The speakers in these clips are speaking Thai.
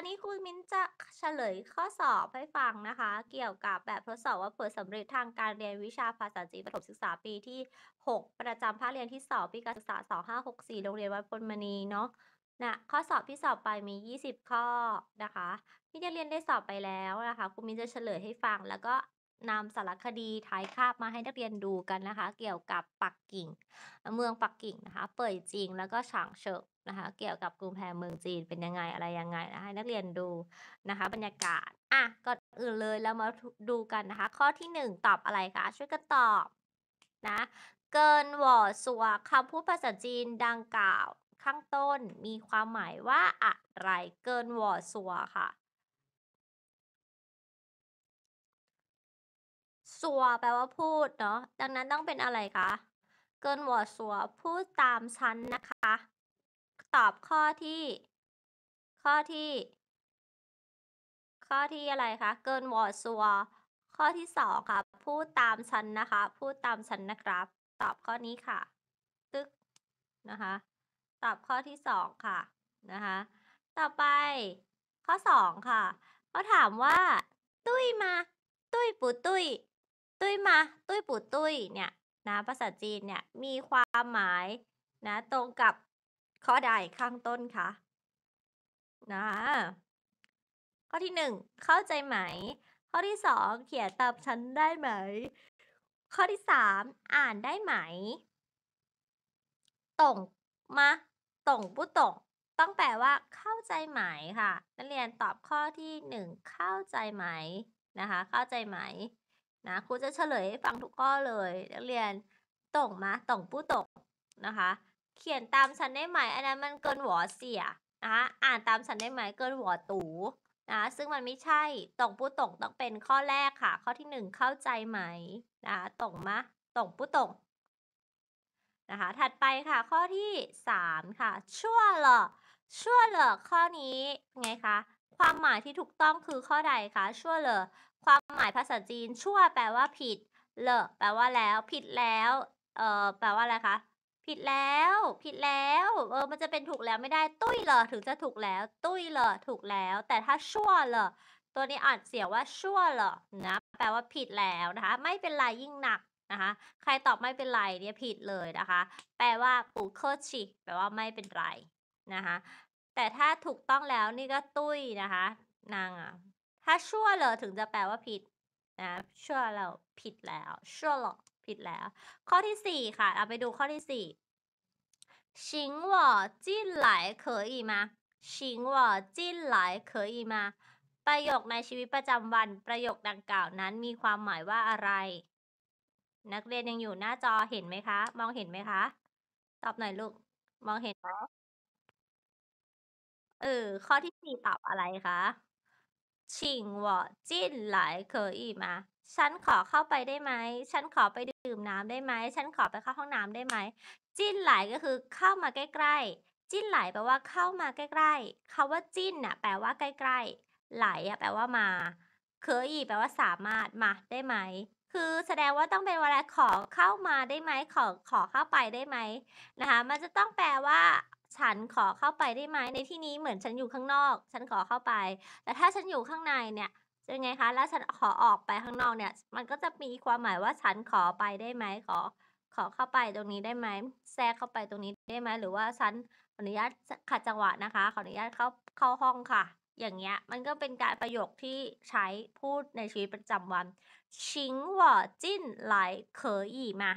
อันนี้คุณมิ้นจะเฉลยข้อสอบให้ฟังนะคะ เกี่ยวกับแบบทดสอบว่าผลสำเร็จทางการเรียนวิชาภาษาจีนประถมศึกษาปีที่ 6 ประจำภาคเรียนที่สอบปีการศึกษา 2564โรงเรียนวัดพลมณีเนาะนะข้อสอบที่สอบไปมี 20 ข้อนะคะที่จะเรียนได้สอบไปแล้วนะคะคุณมิ้นจะเฉลยให้ฟัง แล้วก็นำสารคดีท้ายคาบมาให้นักเรียนดูกันนะคะเกี่ยวกับปักกิ่ง เมืองปักกิ่งนะคะเป่ยจริง แล้วก็ฉางเฉิงนะคะเกี่ยวกับกรุงแพเมืองจีนเป็นยังไงอะไรยังไงนะให้นักเรียนดูนะคะบรรยากาศอ่ะก่อนอื่นเลยเรามาดูกันนะคะ ข้อที่ 1 ตอบอะไรคะช่วยกันตอบ นะ เกินวอสัวคำพูดภาษาจีนดังกล่าวข้างต้นมีความหมายว่าอะไร เกินวอสัว ค่ะสัวแปลว่าพูดเนาะดังนั้นต้องเป็นอะไรคะเกินวอสัวพูดตามชั้นนะคะตอบข้อที่ข้อที่ข้อที่อะไรคะเกินวอร์ซัวข้อที่สองค่ะพูดตามฉันนะคะพูดตามฉันนะครับตอบข้อนี้ค่ะตึกนะคะตอบข้อที่สองค่ะนะคะต่อไปข้อสองค่ะเขาถามว่าตุ้ยมาตุ้ยปูตุ้ยตุ้ยมาตุ้ยปูตุ้ยเนี่ยนะภาษาจีนเนี่ยมีความหมายนะตรงกับข้อใดข้างต้นคะนะข้อที่หนึ่งเข้าใจไหม ข้อที่สอง เขียนตามฉันได้ไหม ข้อที่สามอ่านได้ไหมตงมาตงผู้ตงต้องแปลว่า เข้าใจไหมค่ะนักเรียนตอบข้อที่หนึ่งเข้าใจไหมนะคะ เข้าใจไหม นะครูจะเฉลยให้ฟังทุกข้อเลยนักเรียนตงมาตงผู้ตงนะคะเขียนตามฉันได้ไหมอันนั้นมันเกินหวอเสียนะอ่านตามฉันได้ไหมเกินหวอตูนะซึ่งมันไม่ใช่ตรงผู้ตรงต้องเป็นข้อแรกค่ะ ข้อที่ 1 เข้าใจไหมนะตรงมะตรงผู้ตรงนะคะถัดไปค่ะ ข้อที่ 3 ค่ะ ชั่วเหรอชั่วเหรอข้อนี้ ไงคะความหมายที่ถูกต้องคือข้อใดคะ ชั่วเหรอความหมายภาษาจีนชั่วแปลว่าผิดเหลอแปลว่าแล้วผิดแล้วเอ่อแปลว่าอะไรคะผิดแล้ว ผิดแล้วเออมันจะเป็นถูกแล้วไม่ได้ตุ้ยเหรอถึงจะถูกแล้วตุ้ยเหรอ ถูกแล้ว แต่ถ้าชั่วเหรอตัวนี้อ่านเสียว่าชั่วเหรอนะแปลว่าผิดแล้วนะคะ ไม่เป็นไรยิ่งหนักนะคะ ใครตอบไม่เป็นไรเนี่ยผิดเลยนะคะแปลว่าปูเคิร์ชิแปลว่าไม่เป็นไรนะคะ แต่ถ้าถูกต้องแล้วนี่ก็ตุ้ยนะคะ นางอ่ะถ้าชั่วเหรอถึงจะแปลว่าผิดนะชั่วเราผิดแล้วชั่วเหรอผิดแล้ว ข้อที่สี่ค่ะ เอาไปดูข้อที่สี่ชิงวอจิ้นไหลเคยอีมาชิงวอจิ้นไหลเคยอีมาประโยคในชีวิตประจำวันประโยคดังกล่าวนั้นมีความหมายว่าอะไร นักเรียนยังอยู่หน้าจอเห็นไหมคะ มองเห็นไหมคะ ตอบหน่อยลูก มองเห็นเหอเออข้อที่สี่ตอบอะไรคะชิงวอจิ้นไหลเคยอีมาฉันขอเข้าไปได้ไหม ฉันขอไปดื่มน้ำได้ไหม ฉันขอไปเข้าห้องน้ำได้ไหม จิ้นไหลก็คือเข้ามาใกล้ๆ จิ้นไหลแปลว่าเข้ามาใกล้ๆคาว่าจิ้นน่ะแปลว่าใกล้ๆไหลอ่ะแปลว่ามา เคยีแปลว่าสามารถมาได้ไหม คือแสดงว่าต้องเป็นเวลาขอเข้ามาได้ไหม ขอขอเข้าไปได้ไหมนะคะ มันจะต้องแปลว่า ฉันขอเข้าไปได้ไหม ในที่นี้เหมือนฉันอยู่ข้างนอก ฉันขอเข้าไป แต่ถ้าฉันอยู่ข้างในเนี่ยจะไงคะแล้วฉันขอออกไปข้างนอกเนี่ย มันก็จะมีความหมายว่าฉันขอไปได้ไหมขอขอเข้าไปตรงนี้ได้ไหมแทรกเข้าไปตรงนี้ได้ไหม หรือว่าฉันขออนุญาตขัดจังหวะนะคะ ขออนุญาตเข้าเข้าห้องค่ะ อย่างเงี้ย มันก็เป็นการประโยคที่ใช้พูดในชีวิตประจำวันชิงหวอจิ้นไหลเคยอีมา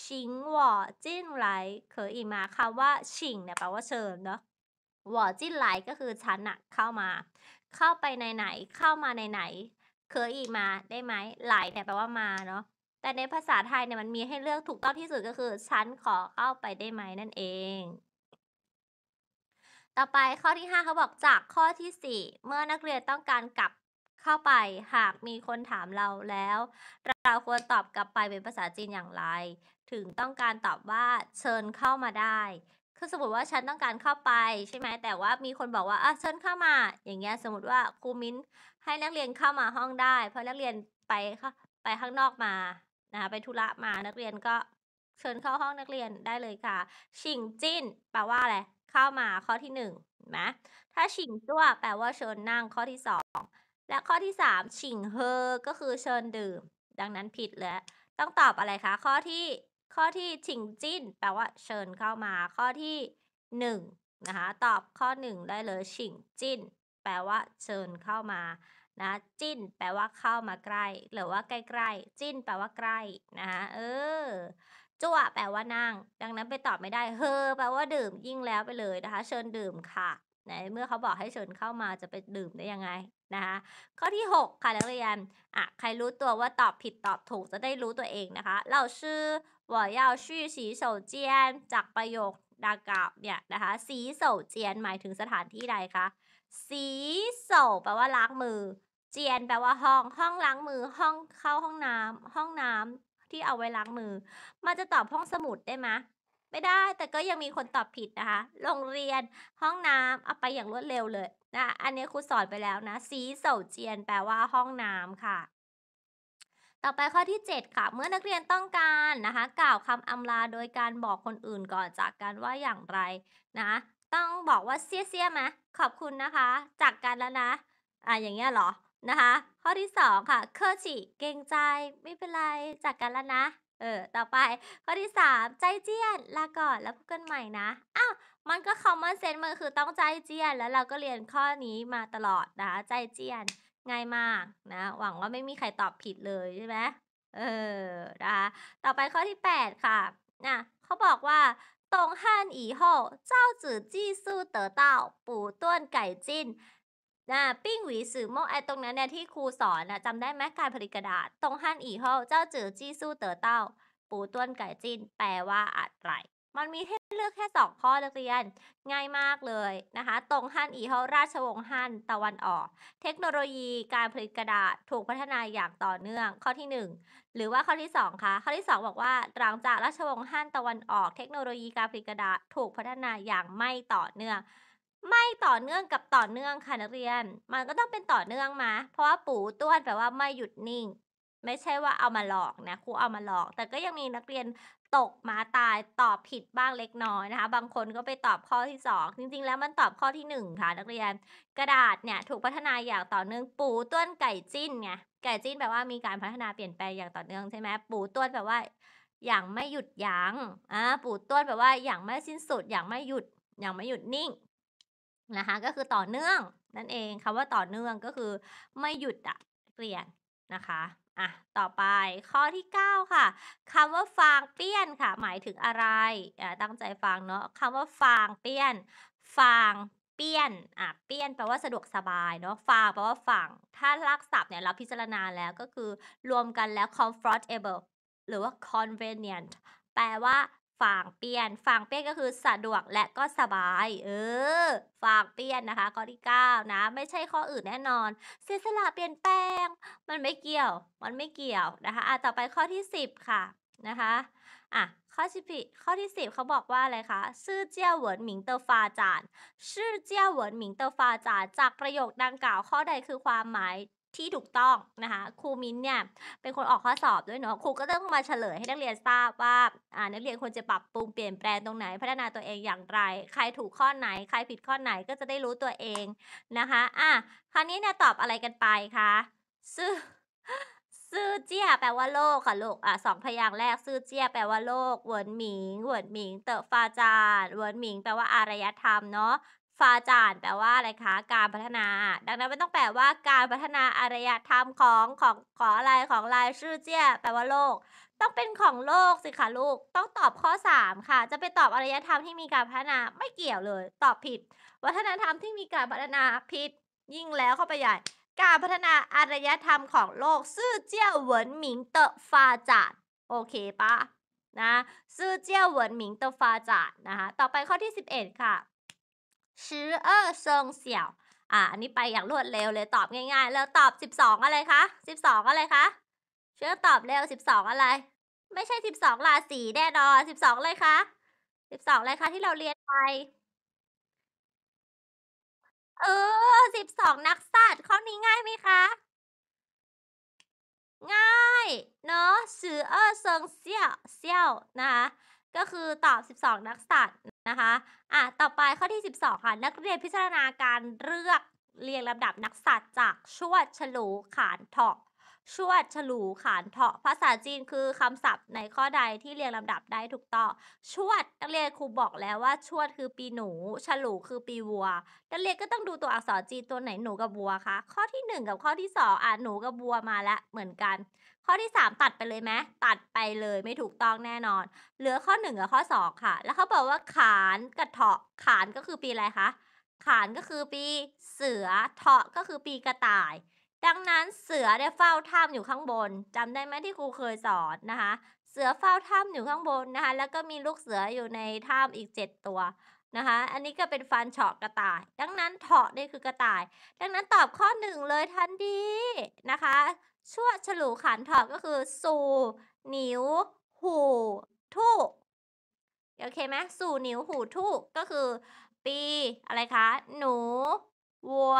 ชิงหวอจิ้นไหลเคยอีมาคำว่าชิงเนี่ยแปลว่าเชิญเนาะหวอจิ้นไหลก็คือฉันอะเข้ามาเข้าไปในไหน เข้ามาในไหน เคยอีกมาได้ไหมไหลเนี่ยแปลว่ามาเนาะ แต่ในภาษาไทยเนี่ยมันมีให้เลือกถูกต้องที่สุดก็คือฉันขอเข้าไปได้ไหมนั่นเอง ต่อไปข้อที่ 5เขาบอกจากข้อที่ 4 เมื่อนักเรียนต้องการกลับเข้าไป หากมีคนถามเราแล้ว เราควรตอบกลับไปเป็นภาษาจีนอย่างไร ถึงต้องการตอบว่าเชิญเข้ามาได้คือสมมติว่าฉันต้องการเข้าไป ใช่ไหมแต่ว่ามีคนบอกว่าอ่ะเชิญเข้ามาอย่างเงี้ยสมมติว่าครูมิ้นให้นักเรียนเข้ามาห้องได้ เพราะนักเรียนไปเข้าไปข้างนอกมานะคะไปธุระมานักเรียนก็เชิญเข้าห้องนักเรียนได้เลยค่ะชิงจิ้นแปลว่าอะไรเข้ามาข้อที่หนึ่งนะถ้าชิงตัวแปลว่าเชิญนั่งข้อที่สองและข้อที่สามชิงเฮอก็คือเชิญดื่ม ดังนั้นผิดแล้วต้องตอบอะไรคะข้อที่ข้อที่ชิงจิ้นแปลว่า เชิญเข้ามา ข้อที่1นนะคะตอบข้อ 1 ได้เลยชิงจิ้นแปลว่า เชิญเข้ามานะจิ้น แปลว่าเข้ามาใกล้หรือว่าใกล้ๆ จิ้น แปลว่าใกล้นะคะเออจั่วแปลว่านั่ง ดังนั้นไปตอบไม่ได้ เฮอแปลว่าดื่มยิ่งแล้วไปเลยนะคะ เชิญดื่มค่ะในเมื่อเขาบอกให้เชิญเข้ามาจะไปดื่มได้ยังไงนะคะข้อที่6ค่ะนักเรียนอ่ะใครรู้ตัวว่าตอบผิดตอบถูกจะได้รู้ตัวเองนะคะเราชื่อ我要去洗手间จากประโยคดังกล่าวเนี่ยนะคะ สีโสเจียนหมายถึงสถานที่ใดคะสีโสแปลว่าล้างมือ เจียน แปลว่าห้องห้องล้างมือห้องเข้าห้องน้ำ ห้องน้ำ ที่เอาไว้ล้างมือมันจะตอบห้องสมุดได้ไหมไม่ได้แต่ก็ยังมีคนตอบผิดนะคะ โรงเรียนห้องน้ำเอาไปอย่างรวดเร็วเลยนะอันนี้ครูสอนไปแล้วนะ สีโสเจียน แปลว่าห้องน้ำค่ะต่อไปข้อที่ 7 ค่ะเมื่อนักเรียนต้องการนะคะ กล่าวคำอำลาโดยการบอกคนอื่นก่อนจากกันว่าอย่างไรนะ ต้องบอกว่าเสียเสียไหมขอบคุณนะคะ จากกันแล้วนะอ่ะ อย่างเงี้ยหรอนะคะ ข้อที่2ค่ะเคอร์ชิเก่งใจไม่เป็นไรจากกันแล้วนะเออต่อไป ข้อที่3ใจเจียนลาก่อนแล้วพบกันใหม่นะอ้าวมันก็คอมมอนเซนต์มันคือต้องใจเจียนแล้วเราก็เรียนข้อนี้มาตลอดนะใจเจียนง่ายมากนะ หวังว่าไม่มีใครตอบผิดเลยใช่ไหมเออนะต่อไปข้อที่ 8ค่ะนะเขาบอกว่าตงฮั่นอีโฮเจ้าจื่อจี้ซู่เต๋อเต้าปู่ต้วนไก่จิ้นนะปิ้งหวีสื่อโมไอตรงนั้นเนี่ยที่ครูสอนนะจำได้ไหมการผลิตกระดาษตงฮั่นอีโฮเจ้าจื่อจี้ซู่เต๋อเต้าปู่ต้วนไก่จิ้นแปลว่าอะไรมันมีเลือกแค่2ข้อนักเรียนง่ายมากเลยนะคะตรงฮั่นอีเฮาราชวงศ์ฮั่นตะวันออก เทคโนโลยีการผลิตกระดาษถูกพัฒนาอย่างต่อเนื่องข้อที่ 1 หรือว่าข้อที่2คะข้อที่ 2 บอกว่าหลังจากราชวงศ์ฮั่นตะวันออก เทคโนโลยีการผลิตกระดาษถูกพัฒนาอย่างไม่ต่อเนื่อง ไม่ต่อเนื่องกับต่อเนื่องค่ะนักเรียน มันก็ต้องเป็นต่อเนื่องมาเพราะว่าปู่ต้วนแปลว่าไม่หยุดนิ่ง ไม่ใช่ว่าเอามาหลอกนะครูเอามาหลอก แต่ก็ยังมีนักเรียนตกม้าตายตอบผิดบ้างเล็กน้อยนะคะ บางคนก็ไปตอบข้อที่ 2 จริงๆแล้วมันตอบข้อที่ 1 ค่ะนักเรียนกระดาษเนี่ยถูกพัฒนาอย่างต่อเนื่อง ปูต้นไก่จิ้นไงไก่จิ้นแปลว่ามีการพัฒนาเปลี่ยนแปลงอย่างต่อเนื่องใช่ไหมปูต้นแปลว่า อย่างไม่หยุดยัง้งอ่าปูต้นแปลว่าอย่างไม่สิ้นสุดอย่างไม่หยุดอย่างไม่หยุดนิ่ง นะคะ ก็คือต่อเนื่องนั่นเองคำว่าต่อเนื่องก็คือ ไม่หยุดอะเปลี่ยนนะคะอ่ะต่อไปข้อที่ 9 ค่ะคำว่าฟางเปี้ยนค่ะหมายถึงอะไรอ่าตั้งใจฟังเนาะคำว่าฟางเปี้ยนฟางเปี้ยนอ่ะเปี้ยนแปลว่าสะดวกสบายเนาะฟางแปลว่าฝังถ้าลักศัพท์เนี่ยเราพิจารณาแล้วก็คือ รวมกันแล้ว comfortable หรือว่า convenient แปลว่าฝางเปียนฝางเปียนก็คือสะดวกและก็สบาย เออฝางเปียนนะคะข้อที่ 9 นะ ไม่ใช่ข้ออื่นแน่นอนเสียสละเปลี่ยนแปลง มันไม่เกี่ยว มันไม่เกี่ยวนะคะอ่ะต่อไปข้อที่ 10 ค่ะนะคะอ่ะข้อที่สิบข้อที่สิบเขาบอกว่าอะไรคะชื่อเจ้าเหวินหมิงเตอฟาจานชื่อเจ้าเหวินหมิงเตอฟาจาน จากประโยคดังกล่าวข้อใดคือความหมายที่ถูกต้องนะคะครูมิ้นเนี่ยเป็นคนออกข้อสอบด้วยเนาะครูก็ต้องมาเฉลยให้นักเรียนทราบว่าอ่านักเรียนควรจะปรับปรุงเปลี่ยนแปลงตรงไหนพัฒนาตัวเองอย่างไร ใครถูกข้อไหนใครผิดข้อไหนก็จะได้รู้ตัวเองนะคะอ่ะคราวนี้เนี่ยตอบอะไรกันไปคะซื่อซื่อเจี้ยแปลว่าโลกค่ะลูกอ่ะสองพยางค์แรกซื่อเจี้ยแปลว่าโลกเวิร์นหมิงเวิร์นหมิง เตอฟาจานเวิร์นหมิง แปลว่าอารยธรรมเนาะฟาจานแปลว่าอะไรคะ การพัฒนา ดังนั้นไม่ต้องแปลว่าการพัฒนาอารยธรรมของของของอะไรของลายชื่อเจี้ยแปลว่าโลก ต้องเป็นของโลกสิคะลูก ต้องตอบข้อ 3 ค่ะ จะไปตอบอารยธรรมที่มีการพัฒนาไม่เกี่ยวเลย ตอบผิด วัฒนธรรมที่มีการพัฒนา ผิดยิ่งแล้วเข้าไปใหญ่ การพัฒนาอารยธรรมของโลกซื่อเจี้ยเหวินหมิงเตอฟาจานโอเคปะนะซื่อเจี้ยเหวินหมิงเตอฟาจานนะคะต่อไปข้อที่ 11 ค่ะชื่อเออเซิงเสี่ยว อ่ะอันนี้ไปอย่างรวดเร็วเลยตอบง่าย ๆ แล้วตอบ12อะไรคะ12อะไรคะ เชื่อตอบเร็ว12อะไร ไม่ใช่12ราศีแน่นอน12เลยคะ12อเลยคะที่เราเรียนไป เออ12นักสัตว์ข้อนี้ง่ายไหมคะ ง่ายเนาะชื่อเออเซิงเสี่ยวเสี่ยวนะคะก็คือตอบ12นักสัตว์นะคะอ่ะต่อไปข้อที่ 12ค่ะนักเรียนพิจารณาการเลือกเรียงลำดับนักสัตว์จากชวดฉลูขานเถาะชวดฉลูขานเถาะภาษาจีนคือคำศัพท์ ในข้อใดที่เรียงลำดับได้ถูกต้องชวดนักเรียนครูบอกแล้วว่าชวดคือปีหนู ฉลูคือปีวัวนักเรียนก็ต้องดูตัวอักษรจีนตัวไหนหนูกับวัวคะข้อที่ 1 กับข้อที่ 2อ่ะหนูกับวัวมาละเหมือนกันข้อที่3ตัดไปเลยไหมตัดไปเลยไม่ถูกต้องแน่นอน เหลือข้อ1กับข้อ 2 ค่ะแล้วเขาบอกว่าขานกับเถาะ ขานก็คือปีอะไรคะขานก็คือปีเสือเถาะก็คือปีกระต่าย ดังนั้นเสือได้เฝ้าถ้ำอยู่ข้างบน จำได้ไหมที่ครูเคยสอนนะคะ เสือเฝ้าถ้ำอยู่ข้างบนนะคะ แล้วก็มีลูกเสืออยู่ในถ้ำอีก 7 ตัวนะคะ อันนี้ก็เป็นฟันเฉาะกระต่าย ดังนั้นเถาะนี่คือกระต่าย ดังนั้นตอบข้อหนึ่งเลยทันทีนะคะช่วฉลูขันถอดก็คือสู่หนิวหูทู่โอเคไหมสู่นิวหูทู่ก็คือ ปีอะไรคะ หนู วัว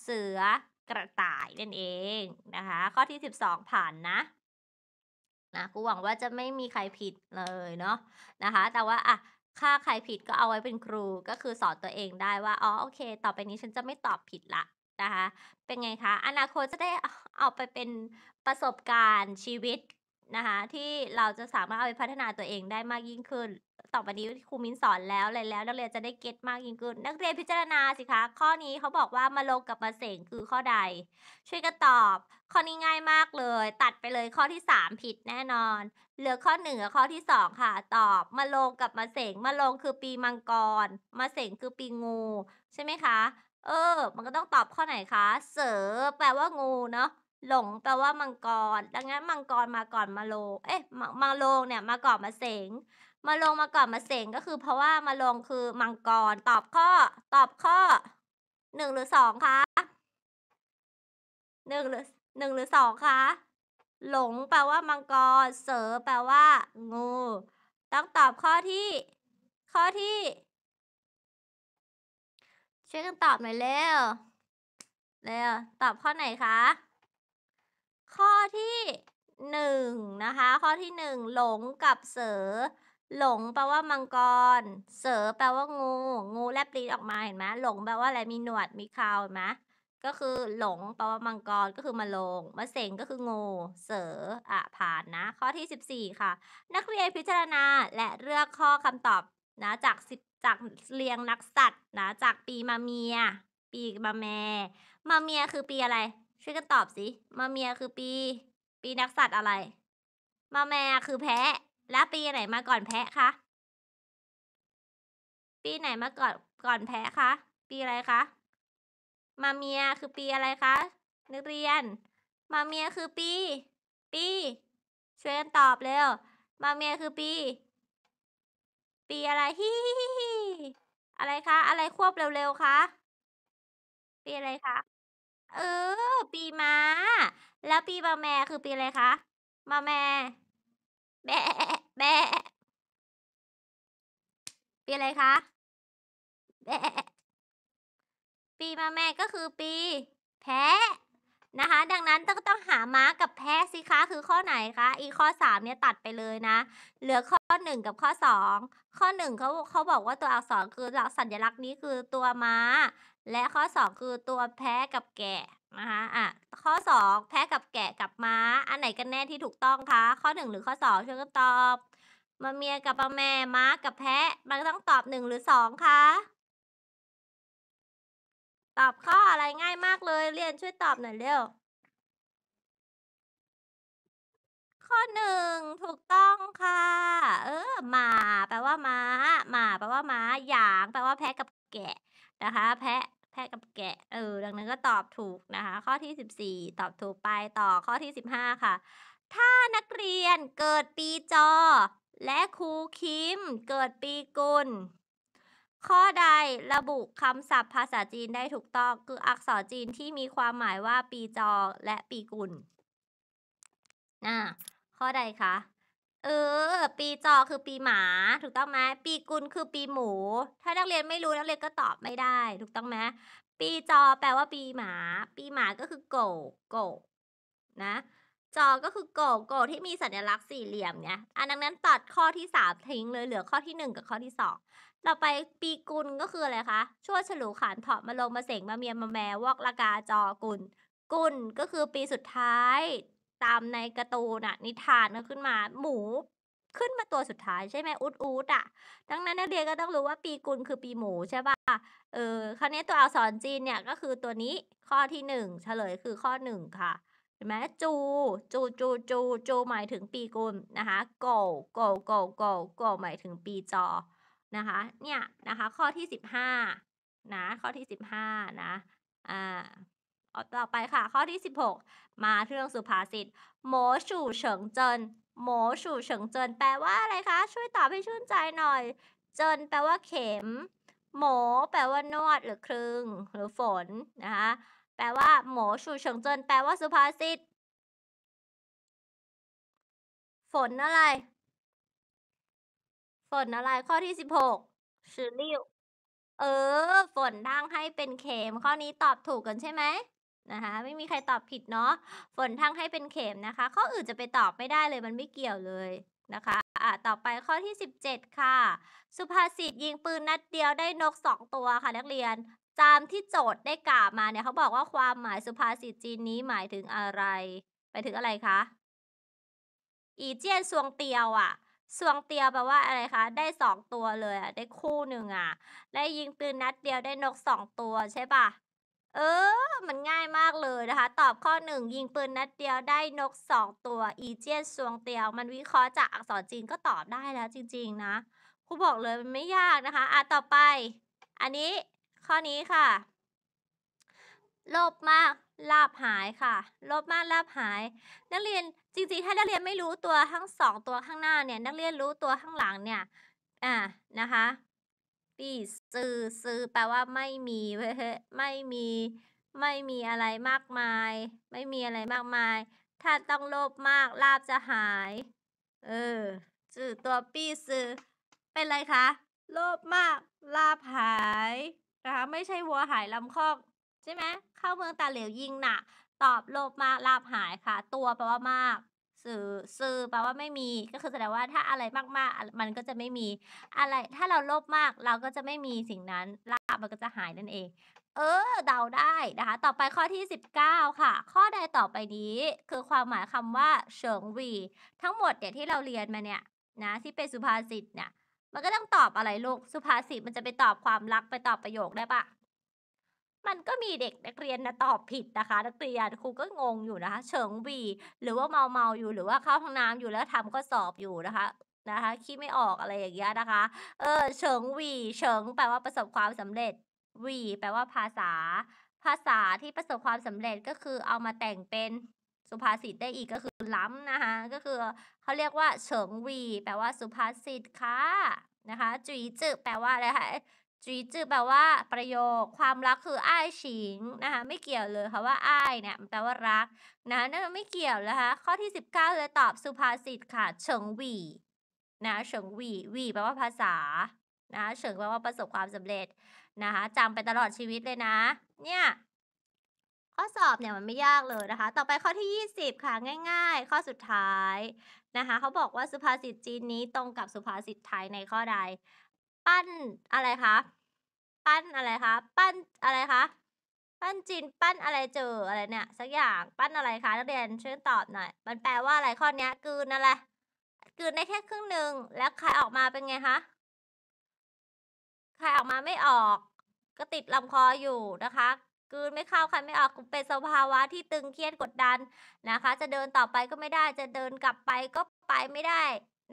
เสือ กระต่ายนั่นเองนะคะ ข้อที่ 12ผ่านนะ นะกูหวังว่าจะไม่มีใครผิดเลยเนาะนะคะ แต่ว่าอ่ะค่าใครผิดก็เอาไว้เป็นครูก็คือสอนตัวเองได้ว่าอ๋อโอเค ต่อไปนี้ฉันจะไม่ตอบผิดละนะคะเป็นไงคะ อนาคตจะได้เอาไปเป็นประสบการณ์ชีวิตนะคะ ที่เราจะสามารถเอาไปพัฒนาตัวเองได้มากยิ่งขึ้น ต่อไปนี้ครูมิ้นสอนแล้วอะไรแล้วนักเรียนจะได้เก็ตมากยิ่งขึ้น นักเรียนพิจารณาสิคะข้อนี้เขาบอกว่ามาลงกับมาเสงคือข้อใด ช่วยกันตอบ ข้อนี้ง่ายมากเลย ตัดไปเลยข้อที่ 3 ผิดแน่นอนเหลือข้อ1กับข้อที่2ค่ะตอบมาลงกับมาเสงมาลงคือปีมังกรมาเสงคือปีงูใช่ไหมคะเออ มันก็ต้องตอบข้อไหนคะ เสือ แปลว่างูเนาะหลงแปลว่า มังกรดังนั้น มังกรมาก่อนมาโลเอ๊ะมามาโลงเนี่ย มาก่อนมาเสงมาลงมาก่อนมาเสงก็คือ เพราะว่ามาลงคือ มังกร ตอบข้อ ตอบข้อ หนึ่งหรือสองคะหนึ่งหรือหนึ่งหรือสองคะหลง แปลว่า มังกร เสือ แปลว่า งู ต้องตอบข้อที่ ข้อที่ช่วยกันตอบหน่อยเร็วเร็ว ตอบข้อไหนคะ ข้อที่หนึ่งนะคะ ข้อที่หนึ่งหลงกับเสือหลงแปลว่ามังกร เสือแปลว่างู งูแลบลิ้นออกมาเห็นไหมหลงแปลว่าอะไร มีหนวด มีเคราเห็นไหมก็คือหลงแปลว่ามังกร ก็คือมาลงมาเสงก็คืองู เสืออ่ะผ่านนะ ข้อที่ 14 ค่ะ นักเรียนพิจารณาและเลือกข้อคำตอบนะจากจากเรียงนักสัตว์นะจากปีมาเมีย ปีมาแมมาเมียคือปีอะไรช่วยกันตอบสิมาเมียคือปี ปีนักสัตว์อะไร มาแมคือแพะ และปีไหนมาก่อนแพะคะปีไหนมาก่อนก่อนแพะคะปีอะไรคะมาเมียคือปีอะไรคะนักเรียน มาเมียคือปี ปีช่วยกันตอบเร็วมาเมียคือปีปีอะไรฮิฮิฮิฮิอะไรคะ อะไรควบเร็วๆ คะ ปีอะไรคะ เออ ปีม้า แล้วปีมาแม่คือปีอะไร คะ มาแม่แบะแบะปีอะไร คะแบะปีมาแม่ก็คือปี แพะนะคะ ดังนั้นต้องต้องหาม้ากับแพะสิคะ คือข้อไหนคะ อีข้อ3เนี่ยตัดไปเลยนะ เหลือข้อ 1 กับข้อ 2 ข้อ 1เขาเขาบอกว่าตัวอักษรคือสัญลักษณ์นี้คือตัวม้า และข้อ 2 คือตัวแพะกับแกะนะคะ อ่ะ ข้อ 2 แพะกับแกะกับม้า อันไหนกันแน่ที่ถูกต้องคะ ข้อ 1 หรือข้อ 2ช่วยกันตอบ มาเมียกับปาแม่ ม้ากับแพะมันต้องตอบ 1 หรือ 2คะตอบข้ออะไรง่ายมากเลยเรียนช่วยตอบหน่อยเร็วข้อหนึ่งถูกต้องค่ะ เออหมา แปลว่า ม้าหมา แปลว่าม้าหยางแปลว่าแพะกับแกะนะคะ แพะแพะกับแกะเออดังนั้นก็ตอบถูกนะคะ ข้อที่สสิบี่ตอบถูกไปต่อข้อที่สิบห้าค่ะ ถ้านักเรียนเกิดปีจอ และครูคิมเกิดปีกุลข้อใดระบุคำศัพท์ภาษาจีนได้ถูกต้องคืออักษรจีนที่มีความหมายว่าปีจอและปีกุลน่ะข้อใดคะเออปีจอคือปีหมา ถูกต้องไหมปีกุลคือปีหมู ถ้านักเรียนไม่รู้นักเรียนก็ตอบไม่ได้ ถูกต้องไหมปีจอแปลว่าปีหมา ปีหมาก็คือโกโกนะ จอก็คือโกโกที่มีสัญลักษณ์สี่เหลี่ยมเนี่ยอันนั้นตัดข้อที่สามทิ้ง เลยเหลือข้อที่หนึ่งกับข้อที่สองต่อไปปีกุลก็คืออะไรคะ ชั่วฉลูขานเถาะมาลงมาเสงมาเมียมาแมวอกละกาจอกุลกุลก็คือปีสุดท้ายตามในกระตูน่ะนิทานก็ขึ้นมา หมู ขึ้นมาตัวสุดท้ายใช่ไหมอุดอูดอะดังนั้นนักเรียนก็ต้องรู้ว่าปีกุลคือปีหมูใช่ปะเออคราวนี้ตัวอักษรจีนเนี่ยก็คือตัวนี้ข้อที่หนึ่งเฉลยคือข้อหนึ่งค่ะเห็นไหมจูจูจูจูจูหมายถึงปีกุลนะคะโกโกโกโกโกหมายถึงปีจอนะคะเนี่ยนะคะ ข้อที่สิบห้านะ ข้อที่สิบห้านะอ่าต่อไปค่ะ ข้อที่สิบหกมาเรื่องสุภาษิตหมชูเฉิงเจินหมชูเฉิงเจินแปลว่าอะไรคะช่วยตอบให้ชื่นใจหน่อย เจินแปลว่า เข็ม หมแปลว่านวดหรือครึง หรือฝน นะคะแปลว่าหมชูเฉิงเจินแปลว่าสุภาษิตฝนอะไรฝนอะไรข้อที่สิบหกชื่อริวเออ ฝนทางให้เป็นเข็มข้อนี้ตอบถูกกันใช่ไหมนะคะ ไม่มีใครตอบผิดเนาะฝนทางให้เป็นเข็มนะคะ ข้ออื่นจะไปตอบไม่ได้เลยมันไม่เกี่ยวเลยนะคะ อ่ะต่อไปข้อที่สิบเจ็ดค่ะ สุภาษิตยิงปืนนัดเดียวได้นกสองตัวค่ะ นักเรียนตามที่โจทย์ได้กล่าวมาเนี่ยเขาบอกว่าความหมายสุภาษิตจีนนี้หมายถึงอะไรไปถึงอะไรคะอีเจียนสวงเตียวอะ่ะสวงเตียวแปลว่าอะไรคะ ได้สองตัวเลยอะได้คู่หนึ่งอะได้ยิงปืนนัดเดียวได้นกสองตัวใช่ปะเออ มันง่ายมากเลยนะคะ ตอบข้อหนึ่งยิงปืนนัดเดียวได้นกสองตัว อีเจียนสวงเตียว มันวิเคราะห์จากอักษรจีนก็ตอบได้แล้วจริง ๆนะ ครูบอกเลยมันไม่ยากนะคะอ่ะต่อไป อันนี้ ข้อนี้ค่ะโลภมากลาบหายค่ะ ลบมากลาบหาย นักเรียนจริงๆ ถ้านักเรียนไม่รู้ตัวทั้งสองตัวข้างหน้าเนี่ย นักเรียนรู้ตัวข้างหลังเนี่ย อ่านะคะปีซื้อซื้อแปลว่าไม่มีเฮ้ยไม่มี ไม่มีอะไรมากมาย ไม่มีอะไรมากมาย ถ้าต้องลบมากลาบจะหาย เออซื้อตัวปีซื้อเป็นไรคะ ลบมากลาบหายนะคะไม่ใช่วัวหายลำคอกใช่ไหมเข้าเมืองตาเหลวยิงหนักตอบโลภมากลาบหายค่ะ ตัวแปลว่ามากสื่อสื่อแปลว่าไม่มี ก็คือแสดงว่าถ้าอะไรมากๆ มันก็จะไม่มี อะไร ถ้าเราโลภมากเราก็จะไม่มีสิ่งนั้น ลาบมันก็จะหายนั่นเอง เออ เดาได้นะคะ ต่อไปข้อที่ 19 ค่ะ ข้อใดต่อไปนี้ คือความหมายคำว่าเฉิงวี ทั้งหมดเนี่ยที่เราเรียนมาเนี่ยนะที่เป็นสุภาษิตเนี่ย มันก็ต้องตอบอะไรลูก สุภาษิตมันจะไปตอบความรักไปตอบประโยคได้ปะมันก็มีเด็กนักเรียนนะตอบผิดนะคะนักเรียนครูก็งงอยู่นะคะ เฉิงวี หรือว่าเมาเมาอยู่ หรือว่าเข้าห้องน้ำอยู่แล้วทำก็สอบอยู่นะคะ นะคะคิดไม่ออกอะไรอย่างเงี้ยนะคะ เออ เฉิงวี เฉิง แปลว่าประสบความสำเร็จ วีแปลว่าภาษา ภาษาที่ประสบความสำเร็จก็คือเอามาแต่งเป็นสุภาษิตได้อีกก็คือล้ำนะคะ ก็คือเขาเรียกว่าเฉิงวีแปลว่าสุภาษิตค่ะนะคะจุยจือแปลว่าอะไรคะจีจือแปลว่าประโยคความรักคืออ้ายฉิงนะคะไม่เกี่ยวเลยค่ะว่าอ้ายเนี่ยแปลว่ารักนะนั่นไม่เกี่ยวนะคะข้อที่ 19เลยตอบสุภาษิตค่ะเฉิงหวีนะเฉิงหวีหวีแปลว่าภาษานะเฉิงแปลว่าประสบความสำเร็จนะคะจำไปตลอดชีวิตเลยนะเนี่ยข้อสอบเนี่ยมันไม่ยากเลยนะคะต่อไปข้อที่ 20ค่ะง่าย ๆ ข้อสุดท้ายนะคะเขาบอกว่าสุภาษิตจีนนี้ตรงกับสุภาษิตไทยในข้อใดปั้นอะไรคะ ปั้นอะไรคะ ปั้นอะไรคะ ปั้นจีนปั้นอะไรเจออะไรเนี่ย สักอย่าง ปั้นอะไรคะนักเรียนช่วยตอบหน่อย มันแปลว่าอะไรข้อนี้กืนอะไรกืนได้แค่ครึ่งหนึ่งแล้วใครออกมาเป็นไงคะใครออกมาไม่ออก ก็ติดลำคออยู่นะคะกืนไม่เข้าใครไม่ออกเป็นสภาวะที่ตึงเครียดกดดันนะคะ จะเดินต่อไปก็ไม่ได้ จะเดินกลับไปก็ไปไม่ได้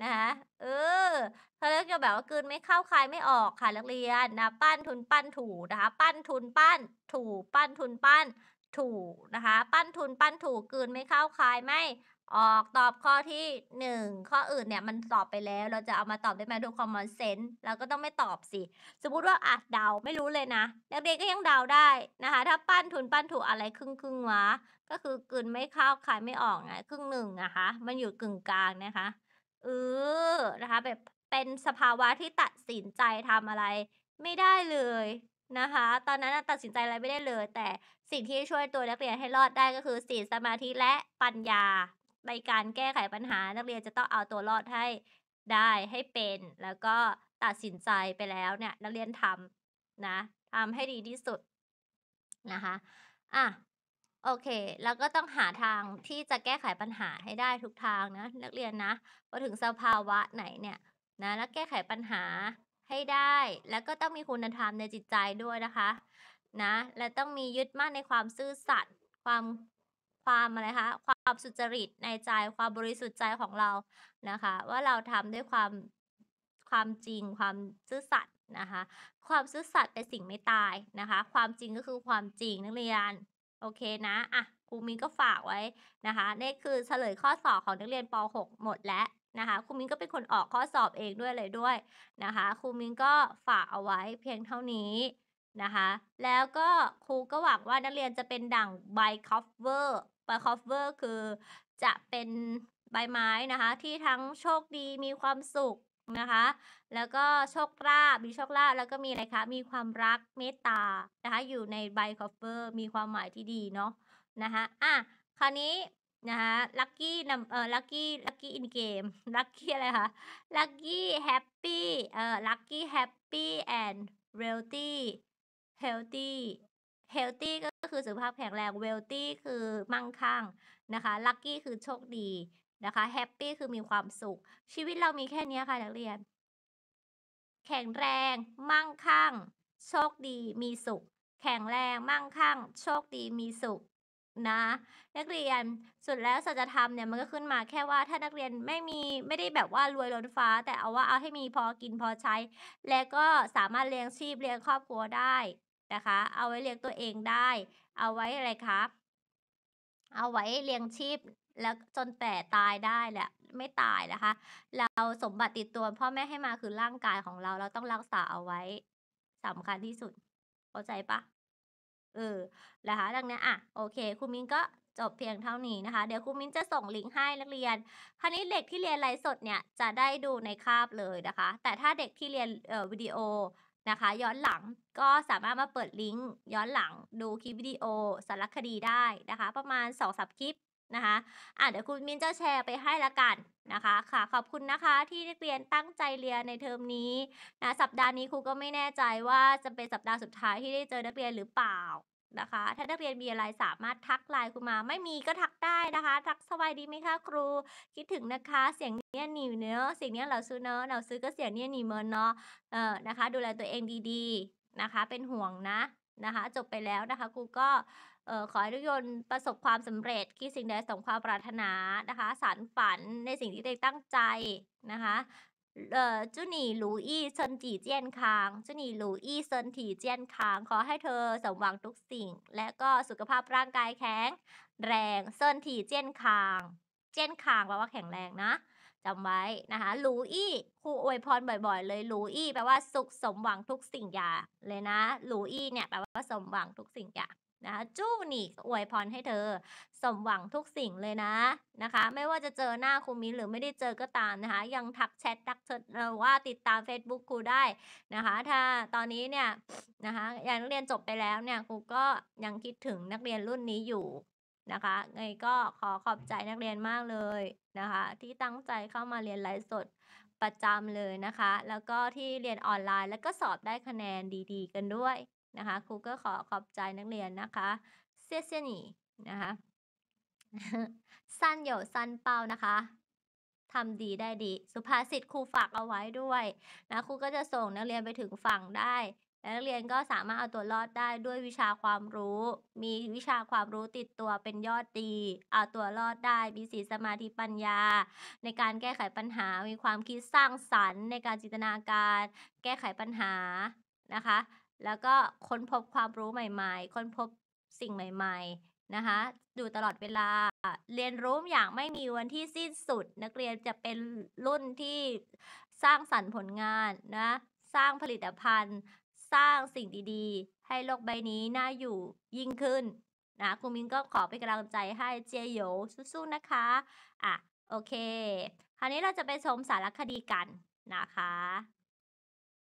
นะคะเออเขาเรียกจะแบบว่ากืนไม่เข้าคายไม่ออกค่ะนักเรียนนะปั้นทุนปั้นถูนะคะปั้นทุนปั้นถูปั้นทุนปั้นถูนะคะ ปั้นทุนปั้นถูกืนไม่เข้าคายไม่ ออกตอบข้อที่1ข้ออื่นเนี่ยมันตอบไปแล้วเราจะเอามาตอบได้ไหมดูคอมมอนเซนส์เราก็ต้องไม่ตอบสิสมมติว่าอ่ะเดาไม่รู้เลยนะนักเรียนก็ยังเดาได้นะคะ ถ้าปั้นทุนปั้นถูอะไรครึ่งครึ่งวะก็คือกืนไม่เข้าคายไม่ออกไงครึ่งหนึ่งนะคะ มันอยู่กึ่งกลางนะคะเออนะคะแบบเป็นสภาวะที่ตัดสินใจทำอะไร ไม่ได้เลยนะคะ ตอนนั้นตัดสินใจอะไรไม่ได้เลย แต่สิ่งที่ช่วยตัวนักเรียนให้รอดได้ก็คือสีสมาธิและปัญญา ในการแก้ไขปัญหา นักเรียนจะต้องเอาตัวรอดให้ได้ให้เป็น แล้วก็ตัดสินใจไปแล้วเนี่ย นักเรียนทำนะทำให้ดีที่สุดนะคะอ่ะโอเคแล้วก็ต้องหาทางที่จะแก้ไขปัญหาให้ได้ทุกทางนะนักเรียนนะพอถึงสภาวะไหนเนี่ยนะและแก้ไขปัญหาให้ได้ แล้วก็ต้องมีคุณธรรมในจิตใจด้วยนะคะนะและต้องมียึดมั่นในความซื่อสัตย์ความ ความอะไรคะความสุจริตในใจความบริสุทธิ์ใจของเรานะคะ ว่าเราทำด้วยความความจริงความซื่อสัตย์นะคะ ความซื่อสัตย์เป็นสิ่งไม่ตายนะคะ ความจริงก็คือความจริงนักเรียนโอเคนะอ่ะครูมีก็ฝากไว้นะคะ นี่คือเฉลยข้อสอบของนักเรียนป .6 หมดแล้วนะคะครูมิ้งก็เป็นคนออกข้อสอบเองด้วยเลยด้วยนะคะครูมิ้งก็ฝากเอาไว้เพียงเท่านี้นะคะแล้วก็ครูก็หวังว่านักเรียนจะเป็นดั่งใบคอฟเวอร์ใบคอฟเวอร์คือจะเป็นใบไม้นะคะที่ทั้งโชคดีมีความสุขนะคะแล้วก็โชคลาภมีโชคลาภแล้วก็มีอะไรคะมีความรักเมตตานะคะอยู่ในใบคอฟเวอร์มีความหมายที่ดีเนาะนะคะอ่ะคราวนี้นะคะลัคกี้นำเออลัคกี้ลัคกี้อินเกมลัคกี้อะไรคะลัคกี้แฮปปี้เออลัคกี้แฮปปี้แอนด์เรลตี้เฮลตี้เฮลตี้ก็คือสุขภาพแข็งแรงเวลตี้คือมั่งคั่งนะคะลัคกี้คือโชคดีนะคะแฮปปี้คือมีความสุข ชีวิตเรามีแค่นี้ค่ะนักเรียน แข็งแรงมั่งคั่ง โชคดีมีสุข แข็งแรงมั่งคั่ง โชคดีมีสุขนะนักเรียน สุดแล้วสัจธรรมเนี่ยมันก็ขึ้นมาแค่ว่าถ้านักเรียนไม่มีไม่ได้แบบว่ารวยล้นฟ้า แต่เอาว่าเอาให้มีพอกินพอใช้ แล้วก็สามารถเลี้ยงชีพเลี้ยงครอบครัวได้นะคะ เอาไว้เลี้ยงตัวเองได้ เอาไว้อะไรครับเอาไว้เลี้ยงชีพแล้วจนแต่ตายได้แหละไม่ตายนะคะ เราสมบัติติดตัวพ่อแม่ให้มาคือร่างกายของเรา เราต้องรักษาเอาไว้สำคัญที่สุดเข้าใจปะเออนะคะดังนั้นอ่ะโอเคครูมิ้นก็จบเพียงเท่านี้นะคะเดี๋ยวครูมิ้นจะส่งลิงก์ให้นักเรียน คราวนี้เด็กที่เรียนไลฟ์สดเนี่ยจะได้ดูในคาบเลยนะคะ แต่ถ้าเด็กที่เรียนออวิดีโอนะคะย้อนหลังก็สามารถมาเปิดลิงก์ ย้อนหลังดูคลิปวิดีโอสารคดีได้นะคะประมาณ2-3คลิปนะคะอ่ะเดี๋ยวคุณมินจะ แชร์ไปให้ละกันนะคะค่ะขอบคุณนะคะที่นักเรียนตั้งใจเรียนในเทอมนี้นะสัปดาห์นี้ครูก็ไม่แน่ใจว่าจะเป็นสัปดาห์สุดท้ายที่ได้เจอนักเรียนหรือเปล่านะคะ ถ้านักเรียนมีอะไรสามารถทักไลน์ครูมา ไม่มีก็ทักได้นะคะ ทักสวัสดีไหมคะครู คิดถึงนะคะเสียงเนี้ยหนีเนื้อ เสียงเนี้ยเราซื้อเนาะเราซื้อก็เสียงเนี้ยหนีเมินเนาะเออนะคะ ดูแลตัวเองดี ๆนะคะ เป็นห่วงนะนะคะ จบไปแล้วนะคะครูก็เออขอให้ทุกคนประสบความสำเร็จ คิดสิ่งใดสมความปรารถนานะคะสารฝันในสิ่งที่ตัวเองตั้งใจนะคะเออจุนีหลูอี้เซินจีเจียนคางจุนีหลูอี้เซินถีเจียนคาง ขอให้เธอสมหวังทุกสิ่ง และก็สุขภาพร่างกายแข็ง แรงเซินถีเจียนคาง เจียนคางแปลว่าแข็งแรงนะจำไว้นะคะหลูอี้ครูอวยพรบ่อยๆ เลยหลูอี้แปลว่าสุขสมหวังทุกสิ่งอย่างเลยนะหลูอี้เนี่ยแปลว่าสมหวังทุกสิ่งอย่างนะจู้หนีอวยพรให้เธอสมหวังทุกสิ่งเลยนะนะคะไม่ว่าจะเจอหน้าครูมิ้นหรือไม่ได้เจอก็ตามนะคะยังทักแชททักเชิอว่าติดตาม Facebook ครูได้นะคะถ้าตอนนี้เนี่ยนะคะยังเรียนจบไปแล้วเนี่ยครูก็ยังคิดถึงนักเรียนรุ่นนี้อยู่นะคะไงก็ขอขอบใจนักเรียนมากเลยนะคะที่ตั้งใจเข้ามาเรียนไลฟ์สดประจำเลยนะคะ แล้วก็ที่เรียนออนไลน์ แล้วก็สอบได้คะแนนดีๆ กันด้วยนะคะครูก็ขอขอบใจนักเรียนนะคะเซียเซียนีนะคะสั้นเหย่สั้นเป้านะคะทำดีได้ดี สุภาษิตครูฝากเอาไว้ด้วยนะครูก็จะส่งนักเรียนไปถึงฝั่งได้ และนักเรียนก็สามารถเอาตัวรอดได้ด้วยวิชาความรู้ มีวิชาความรู้ติดตัวเป็นยอดดี เอาตัวรอดได้มีสีสมาธิปัญญา ในการแก้ไขปัญหา มีความคิดสร้างสรรค์ ในการจินตนาการ แก้ไขปัญหานะคะแล้วก็ค้นพบความรู้ใหม่ๆ ค้นพบสิ่งใหม่ ๆ นะคะอยู่ตลอดเวลา เรียนรู้อย่างไม่มีวันที่สิ้นสุด นักเรียนจะเป็นรุ่นที่สร้างสรรค์ผลงานนะ สร้างผลิตภัณฑ์ สร้างสิ่งดีๆ ให้โลกใบนี้น่าอยู่ยิ่งขึ้น นะคุณมิงก็ขอเป็นกำลังใจให้เจียโยสู้ๆ นะคะ อ่ะโอเค คราวนี้เราจะไปชมสารคดีกันนะคะ